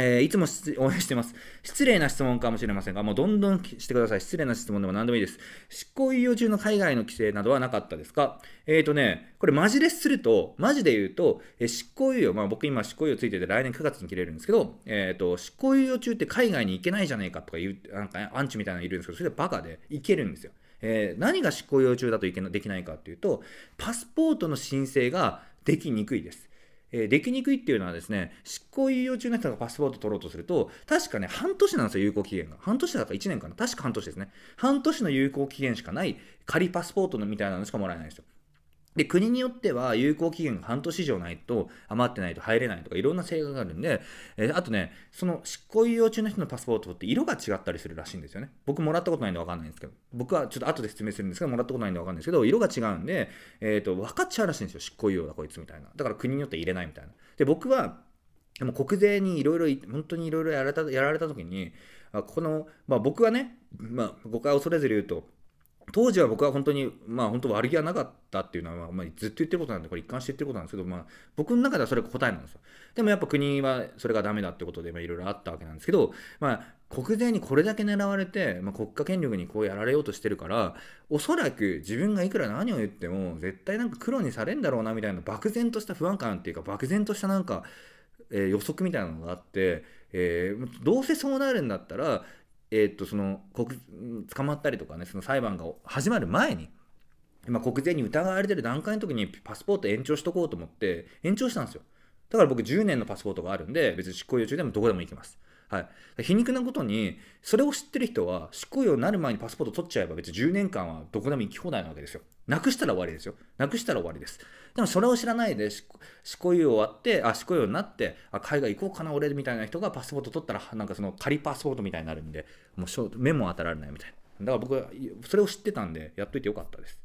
えー、いつも 応援してます。失礼な質問かもしれませんが、もうどんどんしてください。失礼な質問でも何でもいいです。執行猶予中の海外の規制などはなかったですかえっ、ー、とね、これマジですると、マジで言うと、えー、執行猶予、まあ僕今執行猶予ついてて来年9月に切れるんですけど、えっ、ー、と、執行猶予中って海外に行けないじゃないかとか言う、なんか、ね、アンチみたいなのいるんですけど、それでバカで行けるんですよ。え何が執行猶予中だといけなできないかっていうと、パスポートの申請ができにくいです。えー、できにくいっていうのはですね、執行猶予中の人がパスポート取ろうとすると、確かね、半年なんですよ、有効期限が。半年だか1年かな。確か半年ですね。半年の有効期限しかない仮パスポートのみたいなのしかもらえないんですよ。で、国によっては有効期限が半年以上ないと、余ってないと入れないとか、いろんな制限があるんで、えー、あとね、その執行猶予中の人のパスポートって色が違ったりするらしいんですよね。僕もらったことないんでわかんないんですけど、僕はちょっと後で説明するんですけど、もらったことないんでわかんないんですけど、色が違うんで、えっ、ー、と、分かっちゃうらしいんですよ。執行猶予だこいつみたいな。だから国によって入れないみたいな。で、僕は、でも国税にいろいろ、本当にいろいろやられた時に、あこの、まあ僕はね、まあ誤解を恐れず言うと、当時は僕は本当に、まあ本当悪気はなかったっていうのは、まあ、ずっと言ってることなんで、これ一貫して言ってることなんですけど、まあ僕の中ではそれが答えなんですよ。でもやっぱ国はそれがダメだってことで、まあいろいろあったわけなんですけど、まあ国税にこれだけ狙われて、まあ、国家権力にこうやられようとしてるから、おそらく自分がいくら何を言っても、絶対なんか黒にされんだろうなみたいな漠然とした不安感っていうか、漠然としたなんか、えー、予測みたいなのがあって、えー、どうせそうなるんだったらえー、っとその国捕まったりとかねその裁判が始まる前に、今国税に疑われてる段階の時にパスポート延長しとこうと思って延長したんですよだから僕10年のパスポートがあるんで別に執行猶予中でもどこでも行きますはい、皮肉なことに、それを知ってる人は、執行猶予になる前にパスポート取っちゃえば、別に10年間はどこでも行き放題なわけですよ。なくしたら終わりですよ。なくしたら終わりです。でもそれを知らないで、執行猶予終わって、あ、執行猶予になって、あ、海外行こうかな、俺みたいな人がパスポート取ったら、なんかその仮パスポートみたいになるんで、もう目も当たられないみたいな。だから僕、それを知ってたんで、やっといてよかったです。